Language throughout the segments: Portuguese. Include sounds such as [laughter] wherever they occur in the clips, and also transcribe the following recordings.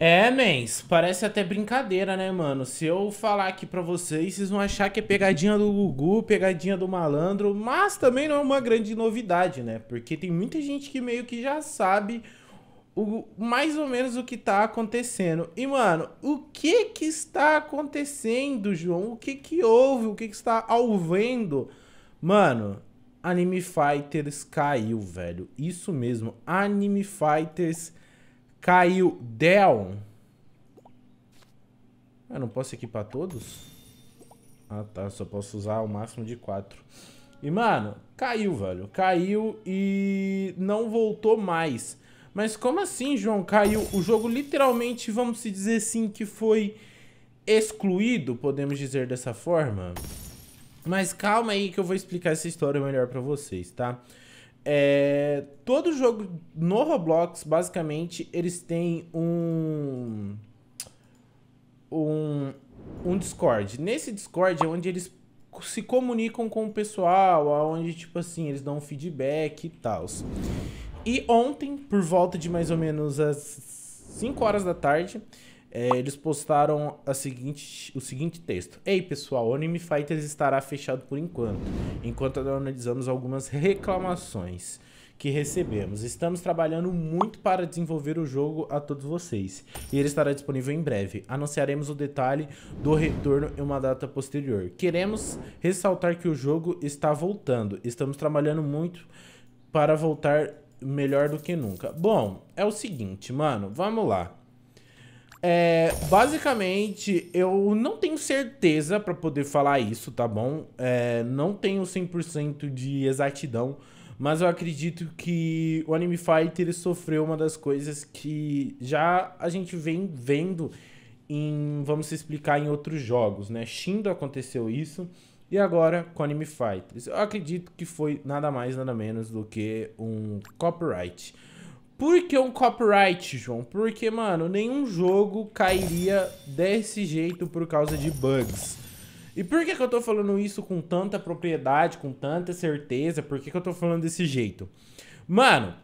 É, mens, parece até brincadeira, né, mano? Se eu falar aqui pra vocês, vocês vão achar que é pegadinha do Gugu, pegadinha do malandro, mas também não é uma grande novidade, né? Porque tem muita gente que meio que já sabe o, mais ou menos o que tá acontecendo. E, mano, o que que está acontecendo, João? O que que houve? O que que está ouvendo? Mano, Anime Fighters caiu, velho. Isso mesmo, Anime Fighters Caiu Dell. Eu não posso equipar todos? Ah, tá. Só posso usar o máximo de quatro. E, mano, caiu, velho. Caiu e não voltou mais. Mas como assim, João? Caiu o jogo literalmente, vamos se dizer assim, que foi excluído, podemos dizer dessa forma? Mas calma aí que eu vou explicar essa história melhor pra vocês, tá? Tá? É, todo jogo no Roblox, basicamente, eles têm um, um, um Discord. Nesse Discord é onde eles se comunicam com o pessoal, aonde é tipo assim, eles dão feedback e tal. E ontem, por volta de mais ou menos as 5 horas da tarde, é, eles postaram seguinte, o seguinte texto: Ei pessoal, o Anime Fighters estará fechado por enquanto, enquanto analisamos algumas reclamações que recebemos. Estamos trabalhando muito para desenvolver o jogo a todos vocês e ele estará disponível em breve. Anunciaremos o detalhe do retorno em uma data posterior. Queremos ressaltar que o jogo está voltando. Estamos trabalhando muito para voltar melhor do que nunca. Bom, é o seguinte, mano, vamos lá. É, basicamente, eu não tenho certeza para poder falar isso, tá bom? É, não tenho 100% de exatidão, mas eu acredito que o Anime Fighter sofreu uma das coisas que já a gente vem vendo em, vamos explicar, em outros jogos, né? Shindo aconteceu isso, e agora com Anime Fighters. Eu acredito que foi nada mais, nada menos do que um copyright. Por que um copyright, João? Porque, mano, nenhum jogo cairia desse jeito por causa de bugs. E por que, que eu tô falando isso com tanta propriedade, com tanta certeza? Por que, que eu tô falando desse jeito? Mano,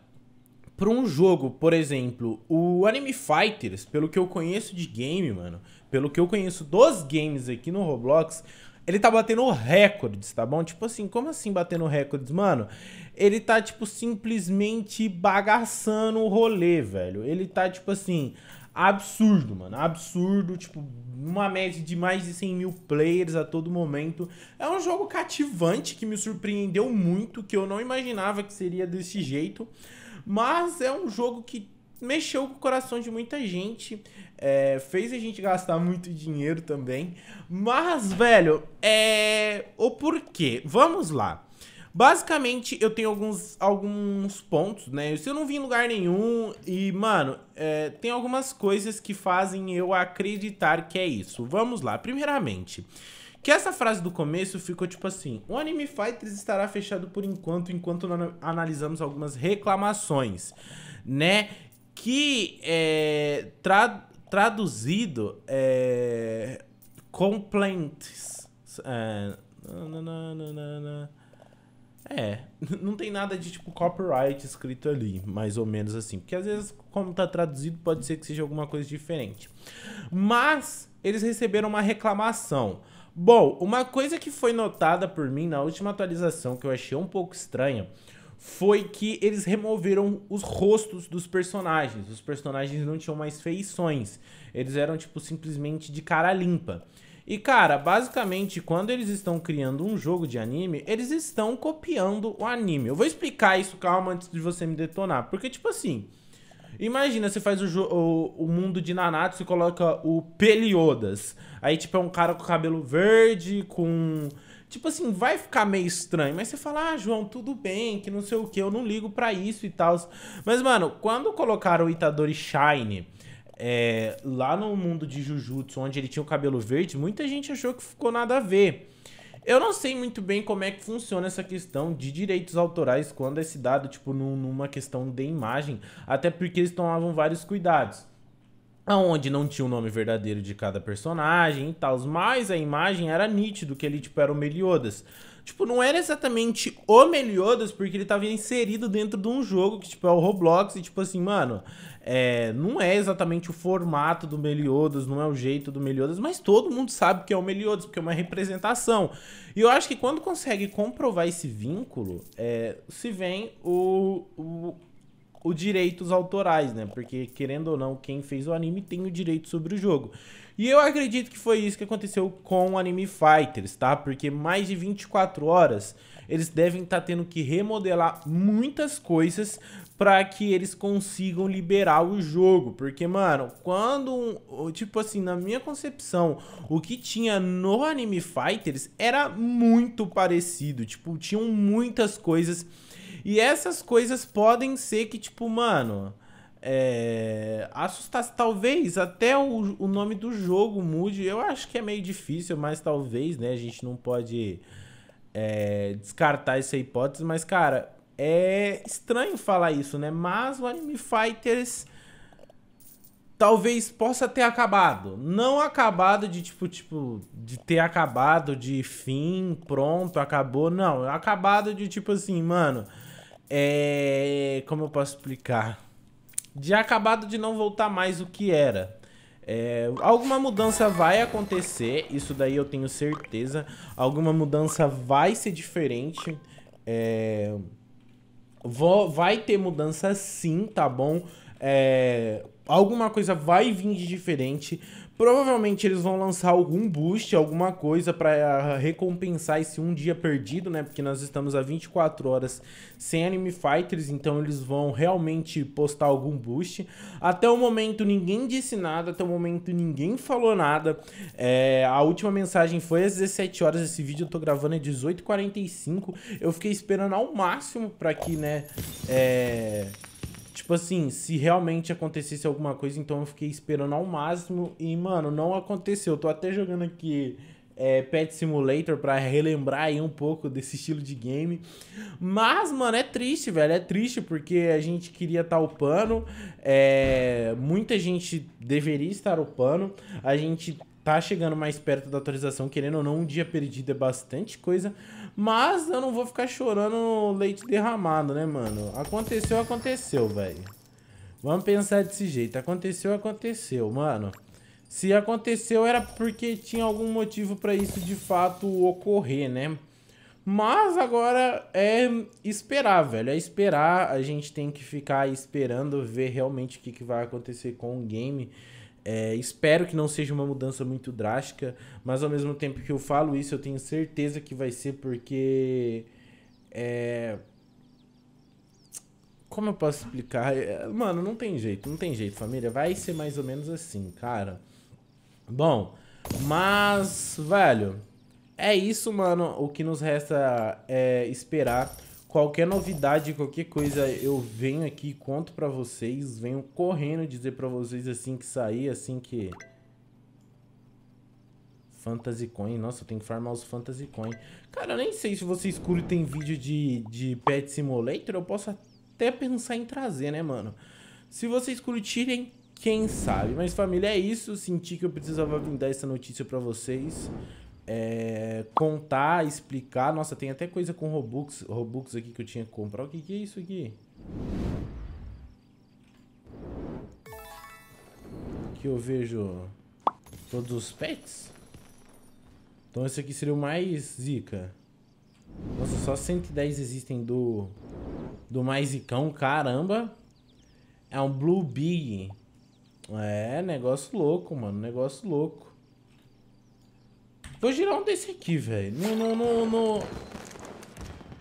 pra um jogo, por exemplo, o Anime Fighters, pelo que eu conheço de game, mano, pelo que eu conheço dos games aqui no Roblox, ele tá batendo recordes, tá bom? Tipo assim, como assim batendo recordes, mano? Ele tá, tipo, simplesmente bagaçando o rolê, velho. Ele tá, tipo assim, absurdo, mano. Absurdo, tipo, uma média de mais de 100 mil players a todo momento. É um jogo cativante que me surpreendeu muito, que eu não imaginava que seria desse jeito. Mas é um jogo que mexeu com o coração de muita gente, é, fez a gente gastar muito dinheiro também. Mas, velho, é. O porquê? Vamos lá. Basicamente, eu tenho alguns, alguns pontos, né? Se eu não vi em lugar nenhum, e, mano, é, tem algumas coisas que fazem eu acreditar que é isso. Vamos lá. Primeiramente. Que essa frase do começo ficou tipo assim: o Anime Fighters estará fechado por enquanto, enquanto analisamos algumas reclamações, né? que é, tra, traduzido é complaints. É, é, não tem nada de tipo copyright escrito ali, mais ou menos assim. Porque às vezes, como tá traduzido, pode ser que seja alguma coisa diferente. Mas eles receberam uma reclamação. Bom, uma coisa que foi notada por mim na última atualização que eu achei um pouco estranha foi que eles removeram os rostos dos personagens. Os personagens não tinham mais feições. Eles eram, tipo, simplesmente de cara limpa. E, cara, basicamente, quando eles estão criando um jogo de anime, eles estão copiando o anime. Eu vou explicar isso, calma, antes de você me detonar. Porque, tipo assim, imagina, você faz o, o, o mundo de Nanatsu e coloca o Peliodas. Aí, tipo, é um cara com cabelo verde, com Tipo assim, vai ficar meio estranho, mas você fala, ah, João, tudo bem, que não sei o que, eu não ligo para isso e tal. Mas, mano, quando colocaram o Itadori Shine é, lá no mundo de Jujutsu, onde ele tinha o cabelo verde, muita gente achou que ficou nada a ver. Eu não sei muito bem como é que funciona essa questão de direitos autorais quando é se dado, tipo, num, numa questão de imagem, até porque eles tomavam vários cuidados aonde não tinha o nome verdadeiro de cada personagem e tal, mas a imagem era nítido que ele tipo era o Meliodas. Tipo, não era exatamente o Meliodas, porque ele tava inserido dentro de um jogo que, tipo, é o Roblox, e tipo assim, mano, é, não é exatamente o formato do Meliodas, não é o jeito do Meliodas, mas todo mundo sabe que é o Meliodas, porque é uma representação. E eu acho que quando consegue comprovar esse vínculo, é, se vem o, o os direitos autorais, né? Porque, querendo ou não, quem fez o anime tem o direito sobre o jogo. E eu acredito que foi isso que aconteceu com o Anime Fighters, tá? Porque mais de 24 horas eles devem estar tá tendo que remodelar muitas coisas para que eles consigam liberar o jogo. Porque, mano, quando. Tipo assim, na minha concepção, o que tinha no Anime Fighters era muito parecido. Tipo, tinham muitas coisas e essas coisas podem ser que, tipo, mano. É, assustasse. Talvez até o, o nome do jogo mude. Eu acho que é meio difícil, mas talvez, né? A gente não pode é, descartar essa hipótese. Mas, cara, é estranho falar isso, né? Mas o Anime Fighters talvez possa ter acabado. Não acabado de tipo, tipo, de ter acabado de fim, pronto, acabou. Não, acabado de tipo assim, mano é, como eu posso explicar? De acabado de não voltar mais o que era. É, alguma mudança vai acontecer, isso daí eu tenho certeza. Alguma mudança vai ser diferente. É, vou, vai ter mudança sim, tá bom? É, alguma coisa vai vir de diferente, Provavelmente eles vão lançar algum boost, alguma coisa para eh, recompensar esse um dia perdido, né? Porque nós estamos há 24 horas sem Anime Fighters, então eles vão realmente postar algum boost. Até o momento ninguém disse nada, até o momento ninguém falou nada. É, a última mensagem foi às 17 horas, esse vídeo eu tô gravando é 18h45. Eu fiquei esperando ao máximo para que, né, é tipo assim, se realmente acontecesse alguma coisa, então eu fiquei esperando ao máximo e, mano, não aconteceu. Eu tô até jogando aqui é, Pet Simulator para relembrar aí um pouco desse estilo de game. Mas, mano, é triste, velho. É triste porque a gente queria estar tá upando. É, muita gente deveria estar upando. A gente tá chegando mais perto da atualização, querendo ou não, um dia perdido é bastante coisa. Mas eu não vou ficar chorando leite derramado, né, mano? Aconteceu, aconteceu, velho. Vamos pensar desse jeito. Aconteceu, aconteceu, mano. Se aconteceu era porque tinha algum motivo para isso de fato ocorrer, né? Mas agora é esperar, velho. É esperar. A gente tem que ficar esperando ver realmente o que, que vai acontecer com o game. É, espero que não seja uma mudança muito drástica, mas ao mesmo tempo que eu falo isso, eu tenho certeza que vai ser porque. É... Como eu posso explicar? É, mano, não tem jeito, não tem jeito, família. Vai ser mais ou menos assim, cara. Bom, mas, velho, é isso, mano. O que nos resta é esperar Qualquer novidade, qualquer coisa, eu venho aqui, conto para vocês, venho correndo dizer para vocês assim que sair, assim que... Fantasy Coin. Nossa, eu tenho que farmar os Fantasy Coin. Cara, eu nem sei se vocês curtem vídeo de, de Pet Simulator. Eu posso até pensar em trazer, né, mano? Se vocês curtirem, quem sabe? Mas, família, é isso. Senti que eu precisava vir dar essa notícia pra vocês é, contar, explicar. Nossa, tem até coisa com Robux, Robux aqui que eu tinha que comprar. O que, que é isso aqui? Aqui eu vejo todos os pets. Então esse aqui seria o mais zica. Nossa, só 110 existem do, do mais zicão, caramba. É um Blue Bee. É, negócio louco, mano, negócio louco. Vou girar um desse aqui, velho. Não, não, não, não.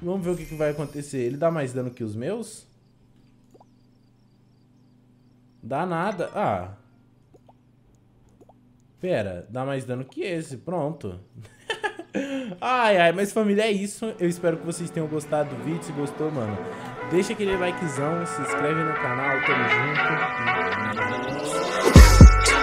Vamos ver o que, que vai acontecer. Ele dá mais dano que os meus? Dá nada. Ah. Pera, dá mais dano que esse. Pronto. [laughs] ai, ai, mas família, é isso. Eu espero que vocês tenham gostado do vídeo. Se gostou, mano, deixa aquele likezão, se inscreve no canal, tamo junto.